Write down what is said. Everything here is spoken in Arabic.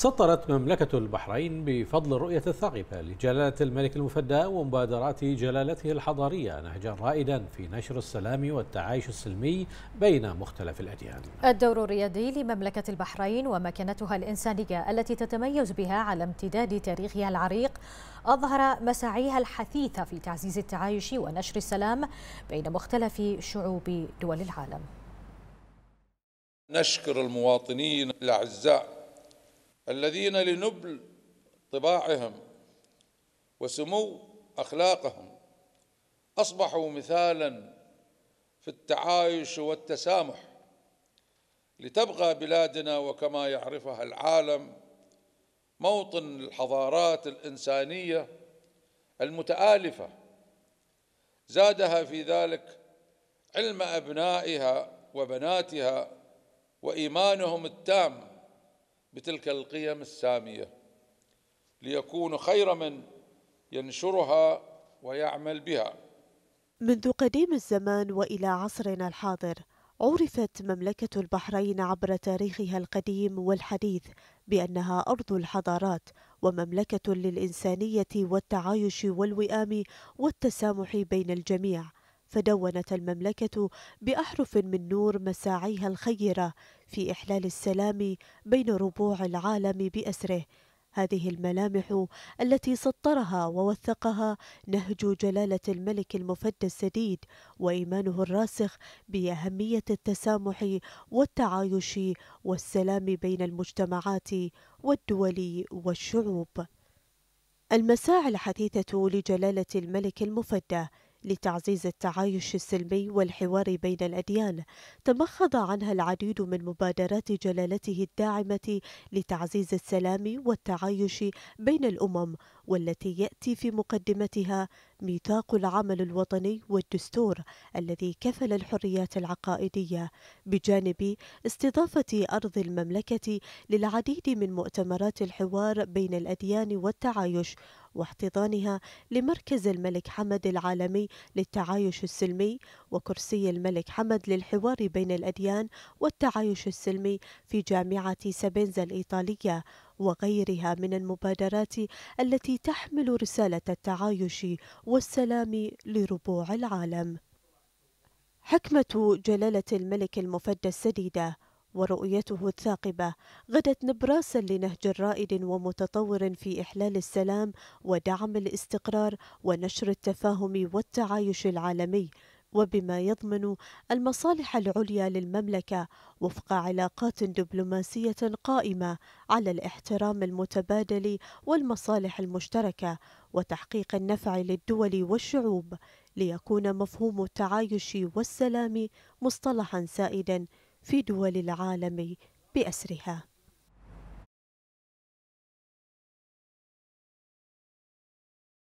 سطرت مملكة البحرين بفضل الرؤية الثاقبة لجلالة الملك المفدى ومبادرات جلالته الحضارية نهجا رائدا في نشر السلام والتعايش السلمي بين مختلف الأديان الدور الريادي لمملكة البحرين ومكانتها الإنسانية التي تتميز بها على امتداد تاريخها العريق أظهر مساعيها الحثيثة في تعزيز التعايش ونشر السلام بين مختلف شعوب دول العالم نشكر المواطنين الأعزاء الذين لنبل طباعهم وسمو اخلاقهم اصبحوا مثالا في التعايش والتسامح لتبقى بلادنا وكما يعرفها العالم موطن الحضارات الانسانيه المتالفه زادها في ذلك علم ابنائها وبناتها وايمانهم التام بتلك القيم الساميه ليكون خير من ينشرها ويعمل بها منذ قديم الزمان والى عصرنا الحاضر عرفت مملكه البحرين عبر تاريخها القديم والحديث بانها ارض الحضارات ومملكه للانسانيه والتعايش والوئام والتسامح بين الجميع فدونت المملكة بأحرف من نور مساعيها الخيرة في إحلال السلام بين ربوع العالم بأسره هذه الملامح التي سطرها ووثقها نهج جلالة الملك المفدى السديد وإيمانه الراسخ بأهمية التسامح والتعايش والسلام بين المجتمعات والدول والشعوب. المساعي الحديثة لجلالة الملك المفدى لتعزيز التعايش السلمي والحوار بين الأديان تمخض عنها العديد من مبادرات جلالته الداعمة لتعزيز السلام والتعايش بين الأمم والتي يأتي في مقدمتها ميثاق العمل الوطني والدستور الذي كفل الحريات العقائدية بجانب استضافة أرض المملكة للعديد من مؤتمرات الحوار بين الأديان والتعايش واحتضانها لمركز الملك حمد العالمي للتعايش السلمي وكرسي الملك حمد للحوار بين الأديان والتعايش السلمي في جامعة سبنزا الإيطالية وغيرها من المبادرات التي تحمل رسالة التعايش والسلام لربوع العالم. حكمة جلالة الملك المفدى السديدة ورؤيته الثاقبة غدت نبراسا لنهج رائد ومتطور في إحلال السلام ودعم الاستقرار ونشر التفاهم والتعايش العالمي وبما يضمن المصالح العليا للمملكة وفق علاقات دبلوماسية قائمة على الاحترام المتبادل والمصالح المشتركة وتحقيق النفع للدول والشعوب ليكون مفهوم التعايش والسلام مصطلحا سائدا في دول العالم بأسرها